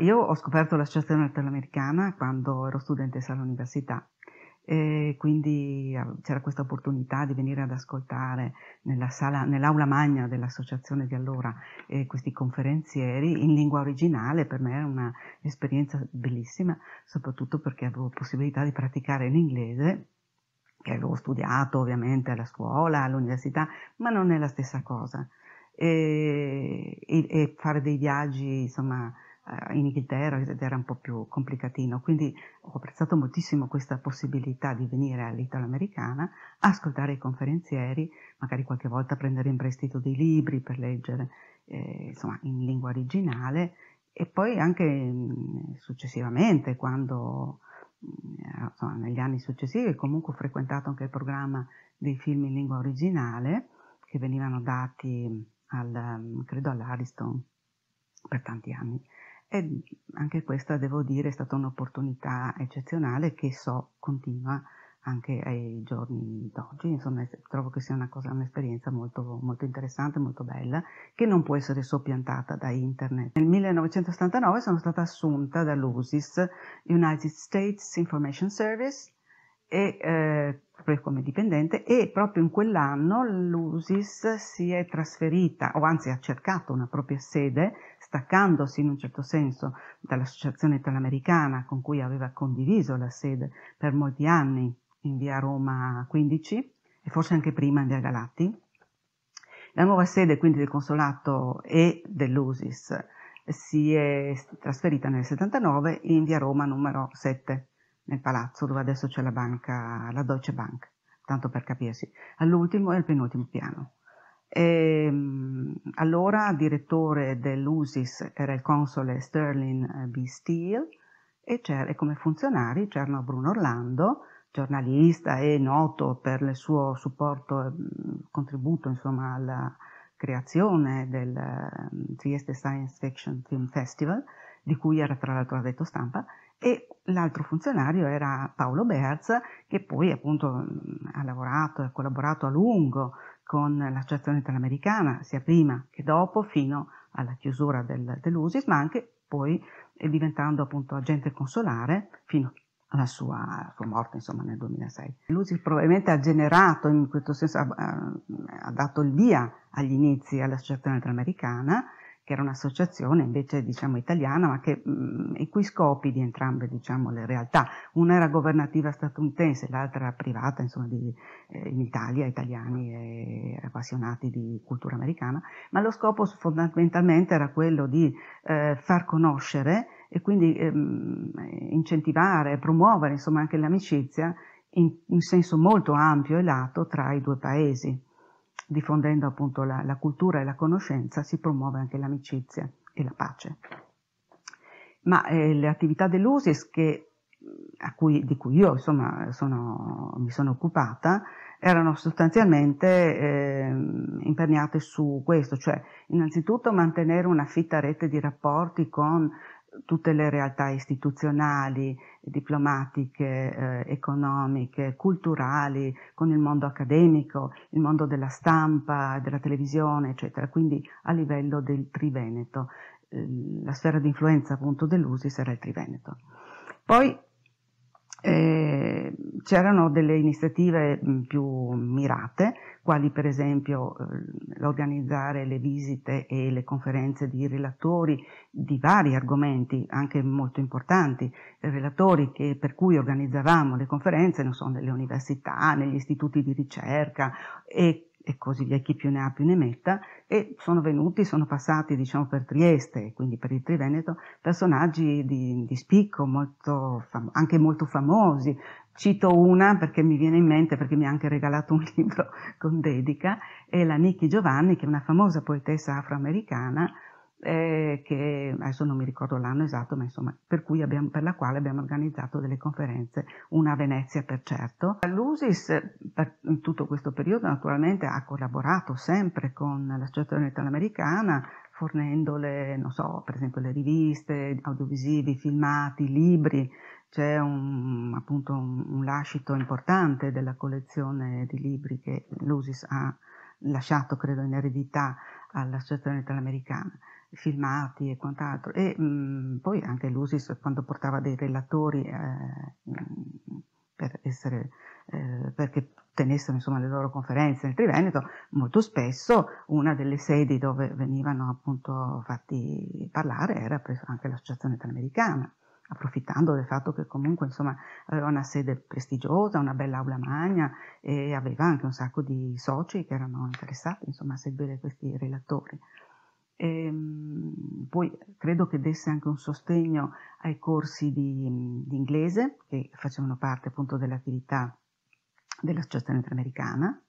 Io ho scoperto l'associazione italoamericana quando ero studentessa all'università e quindi eh, c'era questa opportunità di venire ad ascoltare nella sala, nell'aula magna dell'associazione di allora eh, questi conferenzieri in lingua originale, per me era un'esperienza bellissima, soprattutto perché avevo possibilità di praticare l'inglese che avevo studiato ovviamente alla scuola, all'università, ma non è la stessa cosa. E, e, e fare dei viaggi, insomma, eh, in Inghilterra ed era un po' più complicatino, quindi ho apprezzato moltissimo questa possibilità di venire all'italoamericana, ascoltare i conferenzieri, magari qualche volta prendere in prestito dei libri per leggere eh, insomma, in lingua originale e poi anche mh, mm, successivamente quando mm, insomma, negli anni successivi comunque ho frequentato anche il programma dei film in lingua originale che venivano dati al, mm, credo all'Ariston per tanti anni e anche questa, devo dire, è stata un'opportunità eccezionale che so continua anche ai giorni d'oggi, insomma trovo che sia una cosa, un'esperienza molto, molto, interessante, molto bella, che non può essere soppiantata da internet. Nel 1979 sono stata assunta dall'USIS, United States Information Service, e, eh, come dipendente e proprio in quell'anno l'USIS si è trasferita, o anzi ha cercato una propria sede staccandosi in un certo senso dall'Associazione Italoamericana con cui aveva condiviso la sede per molti anni in via Roma 15 e forse anche prima in via Galatti. La nuova sede quindi del consolato e dell'USIS si è trasferita nel 79 in via Roma numero 7 nel palazzo dove adesso c'è la banca, la Deutsche Bank, tanto per capirsi, all'ultimo e al penultimo piano. E, ehm, allora direttore dell'USIS era il console Sterling eh, B. Steele e, e come funzionari c'erano Bruno Orlando, giornalista e noto per il suo supporto, ehm, contributo insomma, alla creazione del ehm, Trieste Science Fiction Film Festival, di cui era tra l'altro addetto stampa, e l'altro funzionario era Paolo Berz, che poi appunto ha lavorato e collaborato a lungo con l'associazione italoamericana, sia prima che dopo, fino alla chiusura del, dell'USIS, ma anche poi eh, diventando appunto agente consolare fino alla sua, sua morte insomma, nel 2006. L'USIS probabilmente ha generato, in questo senso ha, ha dato il via agli inizi all'associazione italoamericana, che era un'associazione invece diciamo, italiana, ma che, mh, mm, i cui scopi di entrambe diciamo, le realtà, una era governativa statunitense, l'altra privata, insomma, di, eh, in Italia, italiani e appassionati di cultura americana, ma lo scopo fondamentalmente era quello di eh, far conoscere e quindi ehm, incentivare, promuovere insomma, anche l'amicizia in, in senso molto ampio e lato tra i due paesi diffondendo appunto la, la cultura e la conoscenza, si promuove anche l'amicizia e la pace. Ma eh, le attività dell'USIS che, cui, di cui io insomma, sono, mi sono occupata erano sostanzialmente eh, imperniate su questo, cioè innanzitutto mantenere una fitta rete di rapporti con tutte le realtà istituzionali, diplomatiche, eh, economiche, culturali, con il mondo accademico, il mondo della stampa, della televisione, eccetera, quindi a livello del Triveneto. Ehm, la sfera di influenza appunto dell'USI sarà il Triveneto. Poi eh, C'erano delle iniziative più mirate, quali per esempio eh, l'organizzare le visite e le conferenze di relatori di vari argomenti, anche molto importanti, relatori che, per cui organizzavamo le conferenze, non so, nelle università, negli istituti di ricerca e e così via, chi più ne ha più ne metta, e sono venuti, sono passati diciamo, per Trieste, quindi per il Triveneto, personaggi di, di spicco, molto fam- anche molto famosi. Cito una perché mi viene in mente, perché mi ha anche regalato un libro con dedica, è la Nikki Giovanni, che è una famosa poetessa afroamericana, adesso non mi ricordo l'anno esatto, ma insomma, per, abbiamo, per la quale abbiamo organizzato delle conferenze, una a Venezia per certo. L'USIS per, in tutto questo periodo naturalmente ha collaborato sempre con l'Associazione Italoamericana, fornendole, non so, per esempio le riviste, audiovisivi, filmati, libri, c'è un, appunto un, un, lascito importante della collezione di libri che l'USIS ha lasciato, credo, in eredità all'Associazione Italoamericana filmati e quant'altro. E mh, mhmm, poi anche l'Usis quando portava dei relatori eh, mhmm, per essere, eh, perché tenessero insomma, le loro conferenze nel Triveneto, molto spesso una delle sedi dove venivano appunto fatti parlare era anche l'Associazione Italoamericana approfittando del fatto che comunque insomma, aveva una sede prestigiosa, una bella aula magna e aveva anche un sacco di soci che erano interessati insomma, a seguire questi relatori e ehm, poi credo che desse anche un sostegno ai corsi di, di inglese che facevano parte appunto dell'attività dell'Associazione Interamericana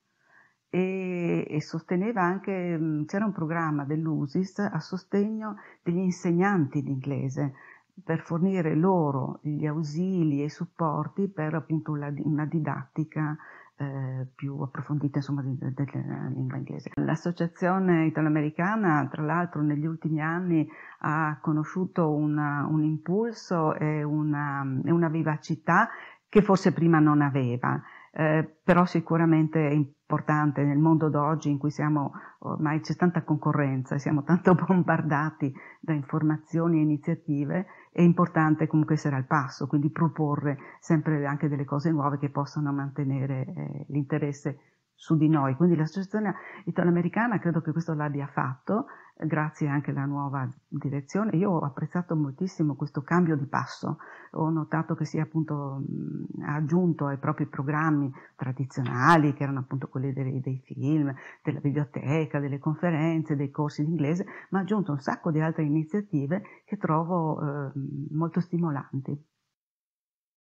e, e, sosteneva anche, mm, c'era un programma dell'USIS a sostegno degli insegnanti di inglese per fornire loro gli ausili e i supporti per appunto la, una didattica eh, più approfondite insomma, di, de, della lingua inglese. L'associazione italoamericana tra l'altro negli ultimi anni ha conosciuto una, un impulso e una, una, vivacità che forse prima non aveva, eh, però sicuramente è importante importante nel mondo d'oggi in cui siamo ormai c'è tanta concorrenza, siamo tanto bombardati da informazioni e iniziative, è importante comunque essere al passo, quindi proporre sempre anche delle cose nuove che possano mantenere eh, l'interesse su di noi, quindi l'associazione italoamericana credo che questo l'abbia fatto, eh, grazie anche alla nuova direzione. Io ho apprezzato moltissimo questo cambio di passo, ho notato che si è appunto aggiunto ai propri programmi tradizionali, che erano appunto quelli dei, dei film, della biblioteca, delle conferenze, dei corsi di inglese, ma ha aggiunto un sacco di altre iniziative che trovo eh, molto stimolanti.